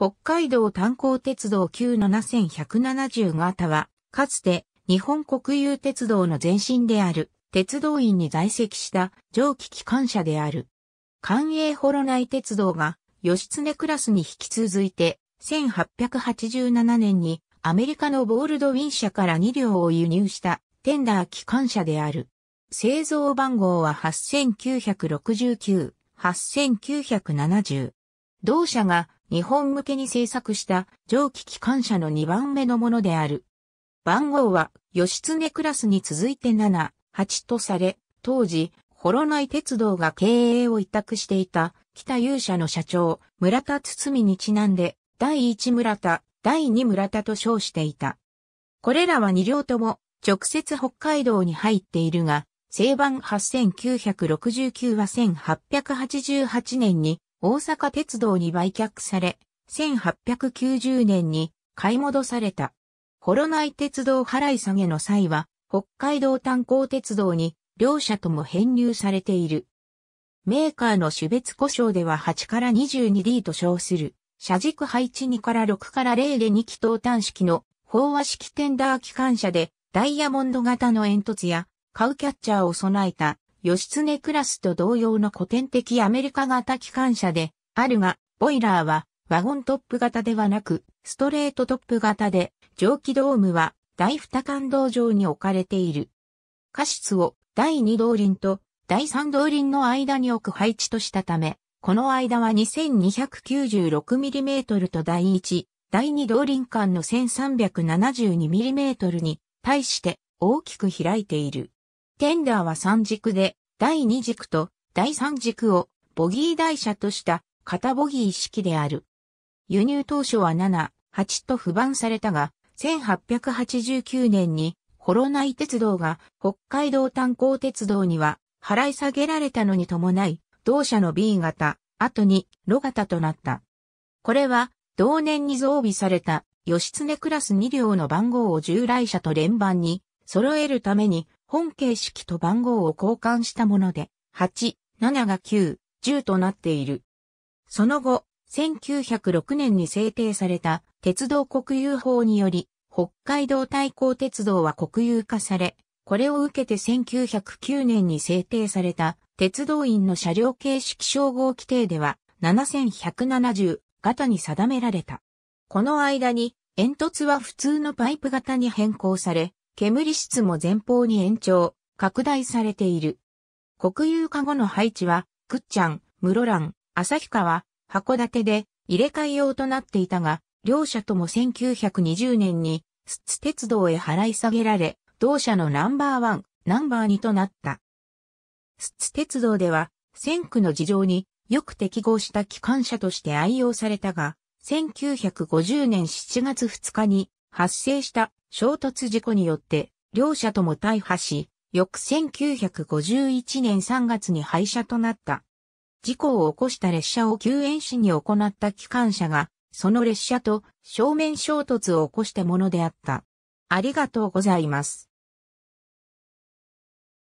北海道炭鉱鉄道97170型は、かつて日本国有鉄道の前身である、鉄道院に在籍した蒸気機関車である。関営幌内鉄道が義経クラスに引き続いて、1887年にアメリカのボールドウィン社から2両を輸入したテンダー機関車である。製造番号は8969、8970。同社が日本向けに制作した蒸気機関車の2番目のものである。番号は、義経クラスに続いて7、8とされ、当時、幌内鉄道が経営を委託していた、北勇者の社長、村田堤にちなんで、第1村田、第2村田と称していた。これらは2両とも、直接北海道に入っているが、西番8969は1888年に大阪鉄道に売却され、1890年に買い戻された。コナイ鉄道払い下げの際は、北海道炭鉱鉄道に両社とも編入されている。メーカーの種別故障では8から 22D と称する、車軸配置2から6から0で2気筒端式の飽和式テンダー機関車でダイヤモンド型の煙突やカウキャッチャーを備えた義経クラスと同様の古典的アメリカ型機関車であるが、ボイラーはワゴントップ型ではなく、ストレートトップ型で、蒸気ドームは第二感動上に置かれている。過失を第二動輪と第三動輪の間に置く配置としたため、この間は 2296mm と第1、第2動輪間の 1372mm に対して大きく開いている。テンダーは三軸で、第二軸と第三軸をボギー台車とした片ボギー式である。輸入当初は7、8と不番されたが、1889年にコナイ鉄道が北海道炭鉱鉄道には払い下げられたのに伴い、同社の B 型、後にロ型となった。これは、同年に増備された、吉常クラス2両の番号を従来車と連番に揃えるために本形式と番号を交換したもので、8、7が9、10となっている。その後、1906年に制定された鉄道国有法により、北海道対抗鉄道は国有化され、これを受けて1909年に制定された鉄道員の車両形式称号規定では7170型に定められた。この間に煙突は普通のパイプ型に変更され、煙室も前方に延長、拡大されている。国有化後の配置は、くっちゃん、室蘭、旭川、函館で入れ替えようとなっていたが、両社とも1920年に、スツ鉄道へ払い下げられ、同社のナンバーワン、ナンバー2となった。スツ鉄道では、線区の事情によく適合した機関車として愛用されたが、1950年7月2日に発生した衝突事故によって、両者とも大破し、翌1951年3月に廃車となった。事故を起こした列車を救援士に行った機関車が、その列車と正面衝突を起こしたものであった。ありがとうございます。